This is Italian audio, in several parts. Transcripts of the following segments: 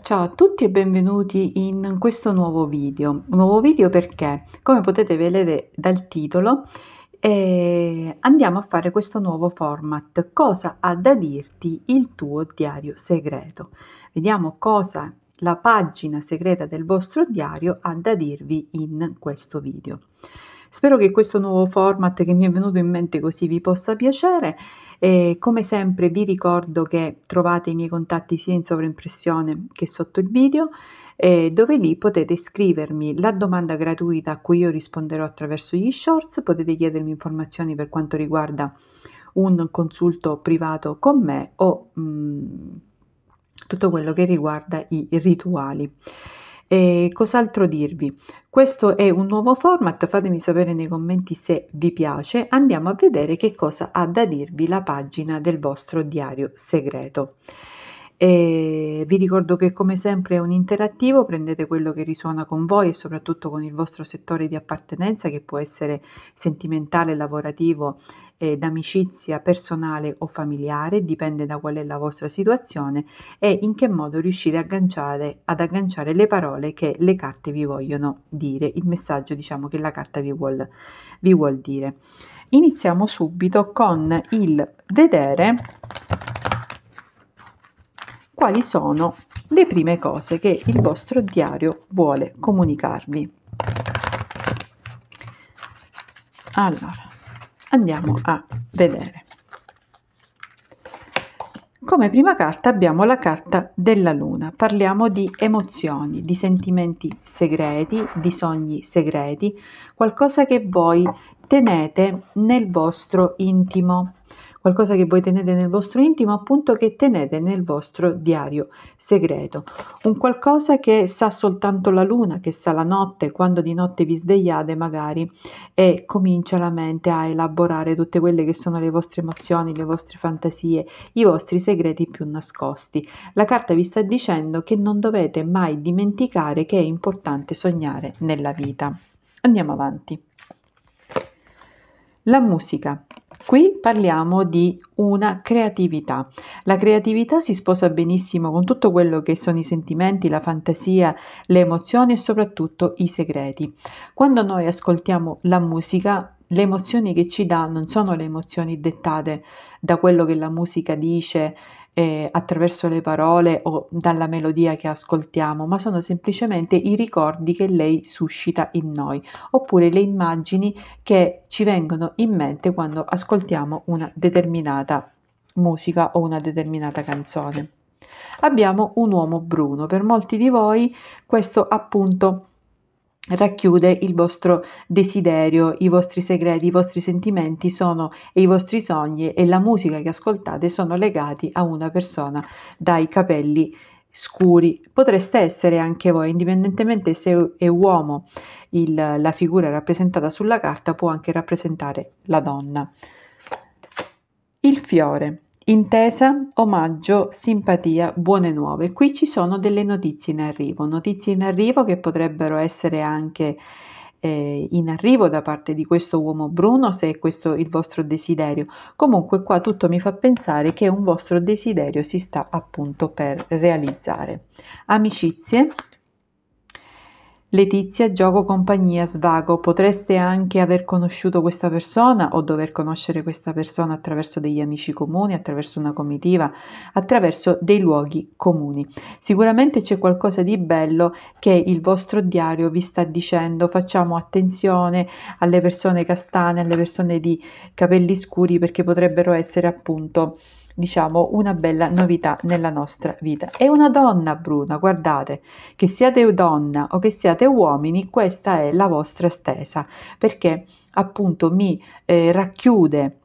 Ciao a tutti e benvenuti in questo nuovo video. Nuovo video perché, come potete vedere dal titolo, eh, andiamo a fare questo nuovo format. Cosa ha da dirti il tuo diario segreto? Vediamo cosa la pagina segreta del vostro diario ha da dirvi in questo video. Spero che questo nuovo format che mi è venuto in mente così vi possa piacere e come sempre vi ricordo che trovate i miei contatti sia in sovraimpressione che sotto il video eh, dove lì potete scrivermi la domanda gratuita a cui io risponderò attraverso gli shorts, potete chiedermi informazioni per quanto riguarda un consulto privato con me o mh, mm, tutto quello che riguarda i rituali. E cos'altro dirvi? Questo è un nuovo format, fatemi sapere nei commenti se vi piace. Andiamo a vedere che cosa ha da dirvi la pagina del vostro diario segreto. E vi ricordo che come sempre è un interattivo, prendete quello che risuona con voi e soprattutto con il vostro settore di appartenenza che può essere sentimentale, lavorativo, eh, d'amicizia, personale o familiare, dipende da qual è la vostra situazione e in che modo riuscite agganciare, ad agganciare le parole che le carte vi vogliono dire, il messaggio diciamo che la carta vi vuol, vi vuol dire. Iniziamo subito con il vedere quali sono le prime cose che il vostro diario vuole comunicarvi. Allora, andiamo a vedere. Come prima carta abbiamo la carta della luna, parliamo di emozioni, di sentimenti segreti, di sogni segreti, qualcosa che voi tenete nel vostro intimo, qualcosa che voi tenete nel vostro intimo, appunto che tenete nel vostro diario segreto, un qualcosa che sa soltanto la luna, che sa la notte, quando di notte vi svegliate magari e comincia la mente a elaborare tutte quelle che sono le vostre emozioni, le vostre fantasie, i vostri segreti più nascosti. La carta vi sta dicendo che non dovete mai dimenticare che è importante sognare nella vita. Andiamo avanti. La musica. Qui parliamo di una creatività. La creatività si sposa benissimo con tutto quello che sono i sentimenti, la fantasia, le emozioni e soprattutto i segreti. Quando noi ascoltiamo la musica, le emozioni che ci dà non sono le emozioni dettate da quello che la musica dice, eh, attraverso le parole o dalla melodia che ascoltiamo, ma sono semplicemente i ricordi che lei suscita in noi, oppure le immagini che ci vengono in mente quando ascoltiamo una determinata musica o una determinata canzone. Abbiamo un uomo bruno, per molti di voi questo appunto racchiude il vostro desiderio, i vostri segreti, i vostri sentimenti sono, e i vostri sogni e la musica che ascoltate sono legati a una persona dai capelli scuri. Potreste essere anche voi, indipendentemente se è uomo, il, la figura rappresentata sulla carta può anche rappresentare la donna. Il fiore. Intesa, omaggio, simpatia, buone nuove. Qui ci sono delle notizie in arrivo, notizie in arrivo che potrebbero essere anche eh, in arrivo da parte di questo uomo Bruno, se è questo il vostro desiderio. Comunque qua tutto mi fa pensare che un vostro desiderio si sta appunto per realizzare. Amicizie, Letizia, gioco, compagnia, svago. Potreste anche aver conosciuto questa persona o dover conoscere questa persona attraverso degli amici comuni, attraverso una comitiva, attraverso dei luoghi comuni. Sicuramente c'è qualcosa di bello che il vostro diario vi sta dicendo. Facciamo attenzione alle persone castane, alle persone di capelli scuri perché potrebbero essere appunto diciamo, una bella novità nella nostra vita. È una donna bruna, guardate, che siate donna o che siate uomini, questa è la vostra stesa, perché appunto mi eh, racchiude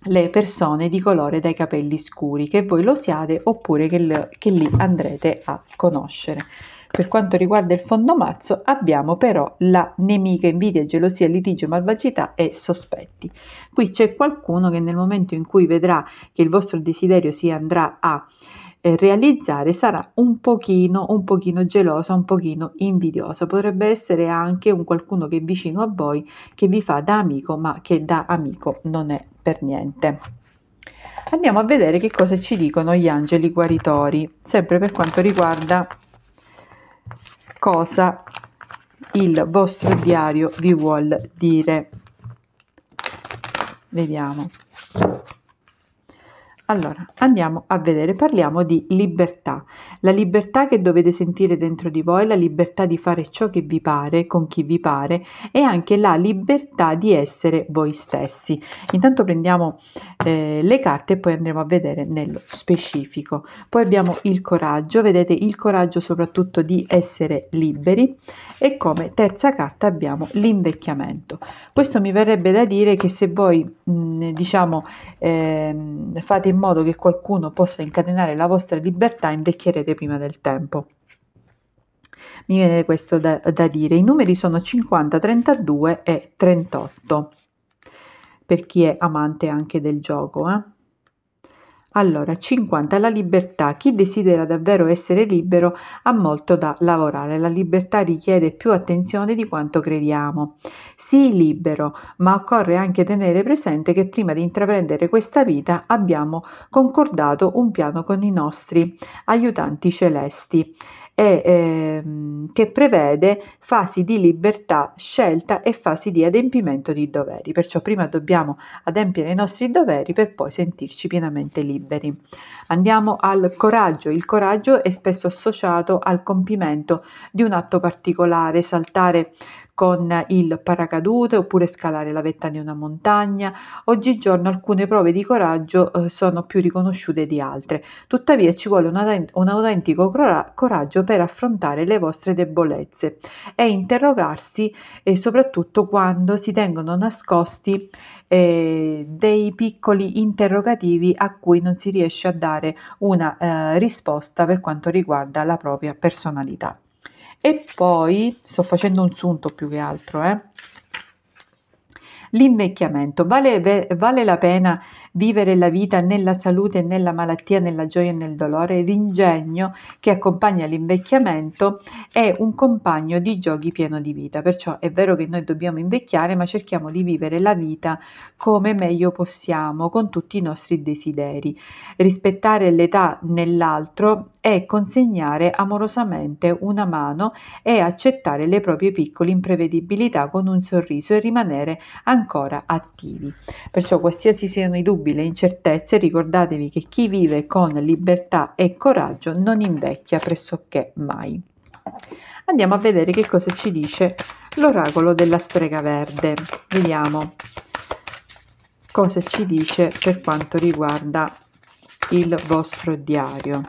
le persone di colore dai capelli scuri, che voi lo siate oppure che, che li andrete a conoscere. Per quanto riguarda il fondo mazzo abbiamo però la nemica invidia, gelosia, litigio, malvagità e sospetti. Qui c'è qualcuno che nel momento in cui vedrà che il vostro desiderio si andrà a eh, realizzare sarà un pochino, un pochino gelosa, un pochino invidiosa. Potrebbe essere anche un qualcuno che è vicino a voi, che vi fa da amico, ma che da amico non è per niente. Andiamo a vedere che cosa ci dicono gli angeli guaritori, sempre per quanto riguarda cosa il vostro diario vi vuol dire. Vediamo. Allora, andiamo a vedere, parliamo di libertà. La libertà che dovete sentire dentro di voi, la libertà di fare ciò che vi pare, con chi vi pare e anche la libertà di essere voi stessi. Intanto prendiamo eh, le carte e poi andremo a vedere nello specifico. Poi abbiamo il coraggio, vedete il coraggio soprattutto di essere liberi e come terza carta abbiamo l'invecchiamento. Questo mi verrebbe da dire che se voi mh, diciamo eh, fate in modo che qualcuno possa incatenare la vostra libertà, invecchierete prima del tempo. Mi viene questo da, da dire. I numeri sono 50, 32 e 38, per chi è amante anche del gioco. Eh? Allora, 50. La libertà. Chi desidera davvero essere libero ha molto da lavorare. La libertà richiede più attenzione di quanto crediamo. Sii libero, ma occorre anche tenere presente che prima di intraprendere questa vita abbiamo concordato un piano con i nostri aiutanti celesti e, ehm, che prevede fasi di libertà, scelta e fasi di adempimento di doveri. Perciò prima dobbiamo adempiere i nostri doveri per poi sentirci pienamente liberi. Andiamo al coraggio. Il coraggio è spesso associato al compimento di un atto particolare, saltare con il paracadute oppure scalare la vetta di una montagna. Oggigiorno alcune prove di coraggio eh, sono più riconosciute di altre, tuttavia ci vuole un, un autentico coraggio per affrontare le vostre debolezze e interrogarsi eh, soprattutto quando si tengono nascosti eh, dei piccoli interrogativi a cui non si riesce a dare una eh, risposta per quanto riguarda la propria personalità. E poi, sto facendo un sunto più che altro, eh? L'invecchiamento. Vale, vale la pena vivere la vita nella salute e nella malattia, nella gioia e nel dolore, l'ingegno che accompagna l'invecchiamento è un compagno di giochi pieno di vita. Perciò è vero che noi dobbiamo invecchiare, ma cerchiamo di vivere la vita come meglio possiamo, con tutti i nostri desideri. Rispettare l'età nell'altro è consegnare amorosamente una mano e accettare le proprie piccole imprevedibilità con un sorriso e rimanere ancora attivi. Perciò qualsiasi siano i dubbi dubbi, le incertezze, ricordatevi che chi vive con libertà e coraggio non invecchia pressoché mai. Andiamo a vedere che cosa ci dice l'oracolo della strega verde. Vediamo cosa ci dice per quanto riguarda il vostro diario.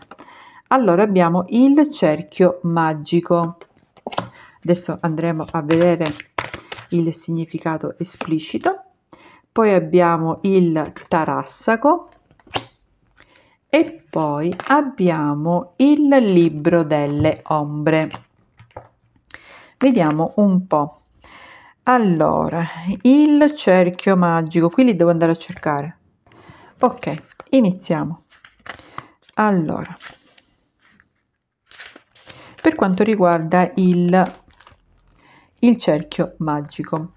Allora abbiamo il cerchio magico. Adesso andremo a vedere il significato esplicito poi abbiamo il tarassaco e poi abbiamo il libro delle ombre. Vediamo un po'. Allora, il cerchio magico, qui li devo andare a cercare. Ok, iniziamo. Allora, per quanto riguarda il, il cerchio magico.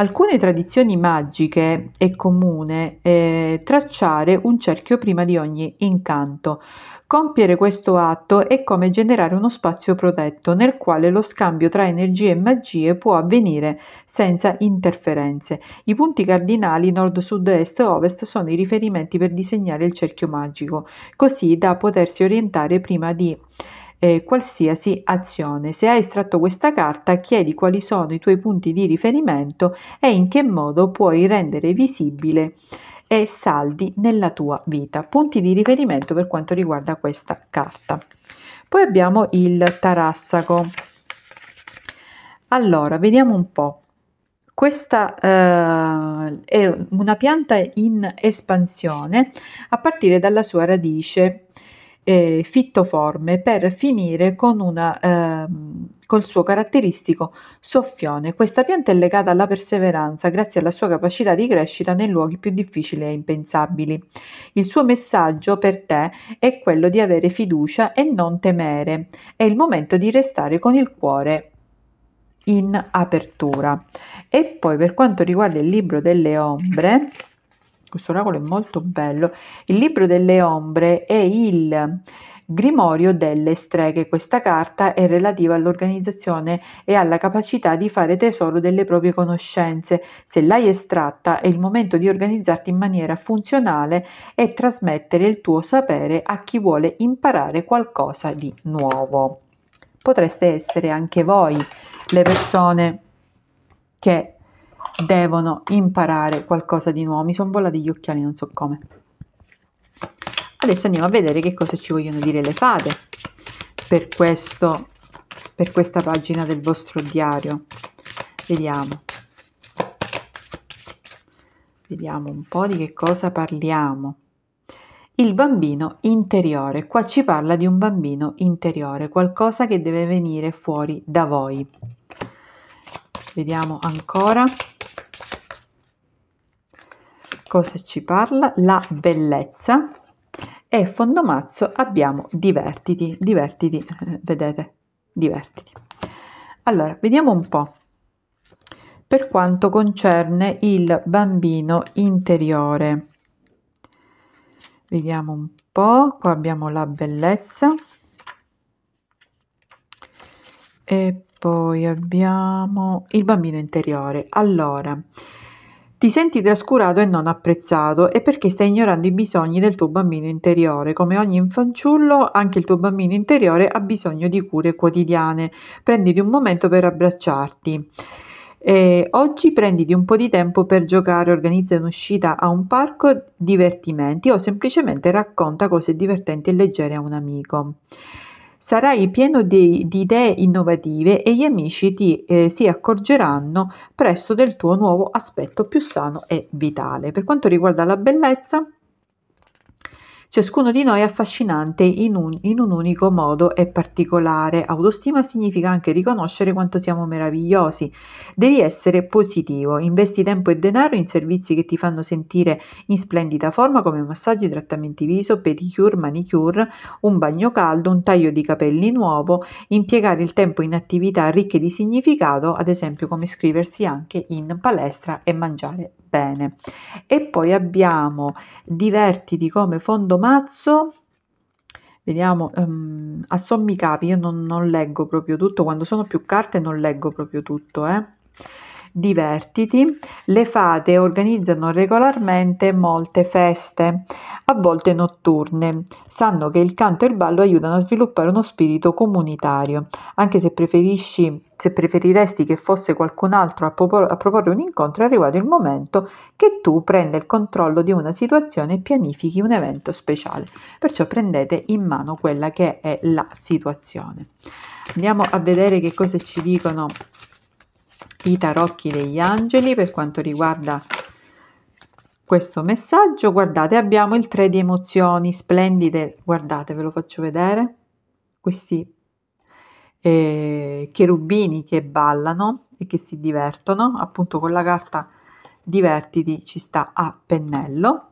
Alcune tradizioni magiche è comune eh, tracciare un cerchio prima di ogni incanto. Compiere questo atto è come generare uno spazio protetto nel quale lo scambio tra energie e magie può avvenire senza interferenze. I punti cardinali nord, sud, est e ovest sono i riferimenti per disegnare il cerchio magico, così da potersi orientare prima di eh, qualsiasi azione. Se hai estratto questa carta, chiedi quali sono i tuoi punti di riferimento e in che modo puoi rendere visibile e saldi nella tua vita. Punti di riferimento per quanto riguarda questa carta. Poi abbiamo il tarassaco. Allora, vediamo un po'. Questa eh, è una pianta in espansione a partire dalla sua radice eh, fittoforme per finire con una, eh, col suo caratteristico soffione. Questa pianta è legata alla perseveranza grazie alla sua capacità di crescita nei luoghi più difficili e impensabili. Il suo messaggio per te è quello di avere fiducia e non temere. È il momento di restare con il cuore in apertura. E poi per quanto riguarda il libro delle ombre, questo oracolo è molto bello, il libro delle ombre è il grimorio delle streghe. Questa carta è relativa all'organizzazione e alla capacità di fare tesoro delle proprie conoscenze. Se l'hai estratta è il momento di organizzarti in maniera funzionale e trasmettere il tuo sapere a chi vuole imparare qualcosa di nuovo. Potreste essere anche voi le persone che devono imparare qualcosa di nuovo. Mi sono bollati gli occhiali, non so come. Adesso andiamo a vedere che cosa ci vogliono dire le fate per, questo, per questa pagina del vostro diario. Vediamo. Vediamo un po' di che cosa parliamo. Il bambino interiore. Qua ci parla di un bambino interiore, qualcosa che deve venire fuori da voi. Vediamo ancora. Cosa ci parla? La bellezza. E fondomazzo abbiamo divertiti, divertiti, eh, vedete, divertiti. Allora, vediamo un po' per quanto concerne il bambino interiore. Vediamo un po', qua abbiamo la bellezza e poi abbiamo il bambino interiore. Allora, ti senti trascurato e non apprezzato e perché stai ignorando i bisogni del tuo bambino interiore. Come ogni infanciullo, anche il tuo bambino interiore ha bisogno di cure quotidiane. Prenditi un momento per abbracciarti. Eh, oggi prenditi un po' di tempo per giocare, organizza un'uscita a un parco divertimenti o semplicemente racconta cose divertenti e leggere a un amico. Sarai pieno di, di idee innovative e gli amici ti, eh, si accorgeranno presto del tuo nuovo aspetto più sano e vitale. Per quanto riguarda la bellezza, Ciascuno di noi è affascinante in un, in un unico modo e particolare. Autostima significa anche riconoscere quanto siamo meravigliosi. Devi essere positivo, investi tempo e denaro in servizi che ti fanno sentire in splendida forma come massaggi, trattamenti viso, pedicure, manicure, un bagno caldo, un taglio di capelli nuovo, impiegare il tempo in attività ricche di significato, ad esempio come iscriversi anche in palestra e mangiare bene. E poi abbiamo divertiti come fondo mazzo vediamo um, ehm, a sommi capi io non, non, leggo proprio tutto quando sono più carte non leggo proprio tutto eh. Divertiti, le fate organizzano regolarmente molte feste, a volte notturne. Sanno che il canto e il ballo aiutano a sviluppare uno spirito comunitario. Anche se preferisci se preferiresti che fosse qualcun altro a, propor- a, proporre un incontro, è arrivato il momento che tu prenda il controllo di una situazione e pianifichi un evento speciale. Perciò prendete in mano quella che è la situazione. Andiamo a vedere che cosa ci dicono i tarocchi degli angeli per quanto riguarda questo messaggio. Guardate, abbiamo il 3 di emozioni splendide, guardate, ve lo faccio vedere, questi eh, cherubini che ballano e che si divertono appunto con la carta divertiti, ci sta a pennello.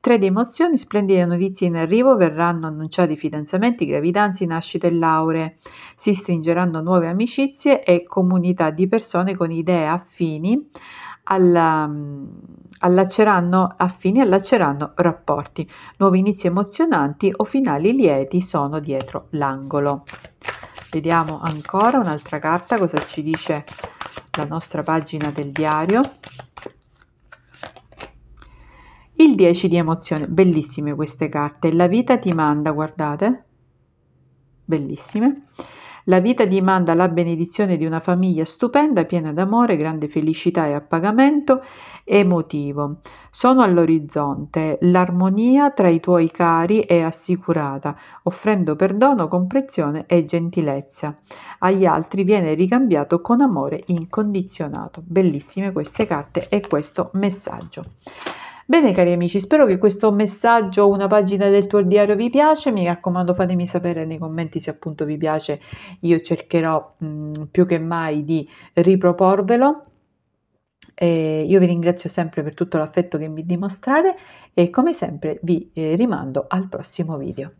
Tre di emozioni, splendide notizie in arrivo, verranno annunciati fidanzamenti, gravidanze, nascite lauree, si stringeranno nuove amicizie e comunità di persone con idee affini, alla, allacceranno, affini allacceranno rapporti. Nuovi inizi emozionanti o finali lieti sono dietro l'angolo. Vediamo ancora un'altra carta cosa ci dice la nostra pagina del diario. Il 10 di emozione, bellissime queste carte. La vita ti manda, guardate, bellissime. La vita ti manda la benedizione di una famiglia stupenda, piena d'amore, grande felicità e appagamento emotivo. Sono all'orizzonte, l'armonia tra i tuoi cari è assicurata, offrendo perdono, comprensione e gentilezza. Agli altri viene ricambiato con amore incondizionato. Bellissime queste carte e questo messaggio. Bene cari amici, spero che questo messaggio o una pagina del tuo diario vi piace, mi raccomando fatemi sapere nei commenti se appunto vi piace, io cercherò mh, più che mai di riproporvelo. Eh, io vi ringrazio sempre per tutto l'affetto che mi dimostrate e come sempre vi eh, rimando al prossimo video.